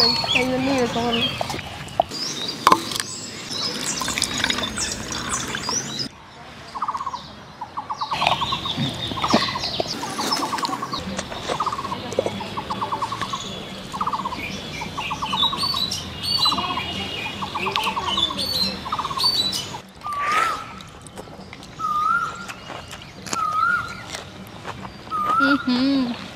They will leave it on. Mm-hmm.